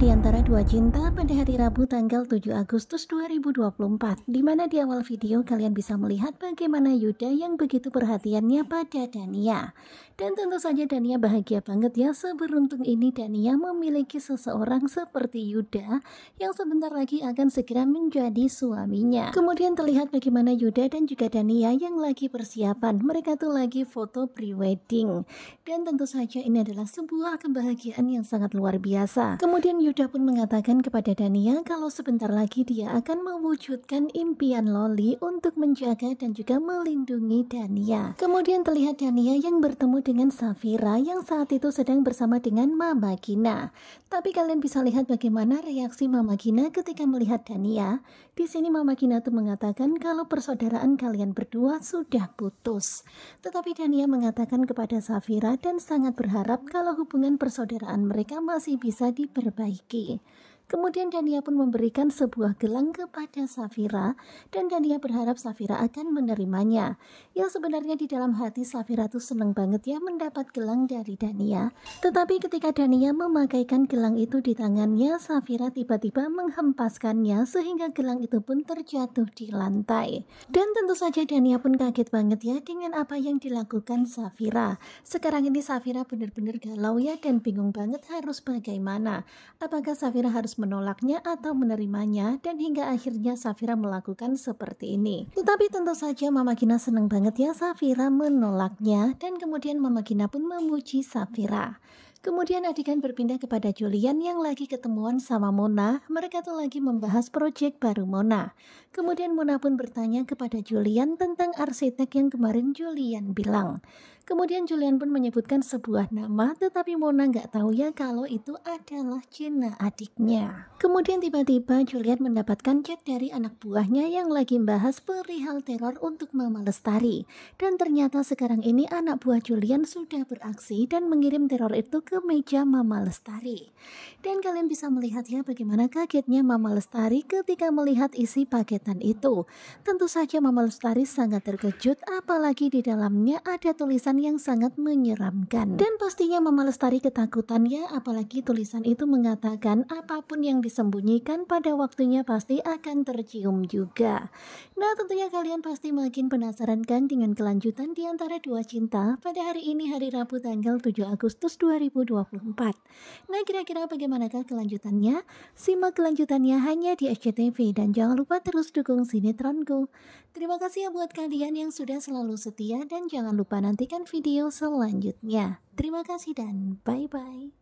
di antara dua cinta pada hari Rabu tanggal 7 Agustus 2024 di mana di awal video kalian bisa melihat bagaimana Yuda yang begitu perhatiannya pada Dania dan tentu saja Dania bahagia banget ya seberuntung ini Dania memiliki seseorang seperti Yuda yang sebentar lagi akan segera menjadi suaminya kemudian terlihat bagaimana Yuda dan juga Dania yang lagi persiapan mereka tuh lagi foto pre-wedding dan tentu saja ini adalah sebuah kebahagiaan yang sangat luar biasa kemudian Yuda Yuda pun mengatakan kepada Dania kalau sebentar lagi dia akan mewujudkan impian Loli untuk menjaga dan juga melindungi Dania. Kemudian terlihat Dania yang bertemu dengan Safira yang saat itu sedang bersama dengan Mama Gina. Tapi kalian bisa lihat bagaimana reaksi Mama Gina ketika melihat Dania. Di sini Mama Gina tuh mengatakan kalau persaudaraan kalian berdua sudah putus. Tetapi Dania mengatakan kepada Safira dan sangat berharap kalau hubungan persaudaraan mereka masih bisa diperbaiki 给。Kemudian Dania pun memberikan sebuah gelang kepada Safira dan Dania berharap Safira akan menerimanya. Yang sebenarnya di dalam hati Safira tuh seneng banget ya mendapat gelang dari Dania. Tetapi ketika Dania memakaikan gelang itu di tangannya, Safira tiba-tiba menghempaskannya sehingga gelang itu pun terjatuh di lantai. Dan tentu saja Dania pun kaget banget ya dengan apa yang dilakukan Safira. Sekarang ini Safira benar-benar galau ya dan bingung banget harus bagaimana. Apakah Safira harus menolaknya atau menerimanya dan hingga akhirnya Safira melakukan seperti ini. Tetapi tentu saja Mama Gina senang banget ya Safira menolaknya dan kemudian Mama Gina pun memuji Safira. Kemudian adegan berpindah kepada Julian yang lagi ketemuan sama Mona. Mereka tuh lagi membahas proyek baru Mona. Kemudian Mona pun bertanya kepada Julian tentang arsitek yang kemarin Julian bilang. Kemudian Julian pun menyebutkan sebuah nama tetapi Mona nggak tahu ya kalau itu adalah Jenna adiknya. Kemudian tiba-tiba Julian mendapatkan chat dari anak buahnya yang lagi membahas perihal teror untuk Mama Lestari. Dan ternyata sekarang ini anak buah Julian sudah beraksi dan mengirim teror itu ke ke meja Mama Lestari. Dan kalian bisa melihat ya bagaimana kagetnya Mama Lestari ketika melihat isi paketan itu. Tentu saja Mama Lestari sangat terkejut apalagi di dalamnya ada tulisan yang sangat menyeramkan. Dan pastinya Mama Lestari ketakutan ya apalagi tulisan itu mengatakan apapun yang disembunyikan pada waktunya pasti akan tercium juga. Nah tentunya kalian pasti makin penasaran kan dengan kelanjutan di antara dua cinta pada hari ini hari Rabu tanggal 7 Agustus 2020. 2024. Nah kira-kira bagaimanakah kelanjutannya? Simak kelanjutannya hanya di SCTV dan jangan lupa terus dukung sinetronku. Terima kasih ya buat kalian yang sudah selalu setia dan jangan lupa nantikan video selanjutnya. Terima kasih dan bye-bye.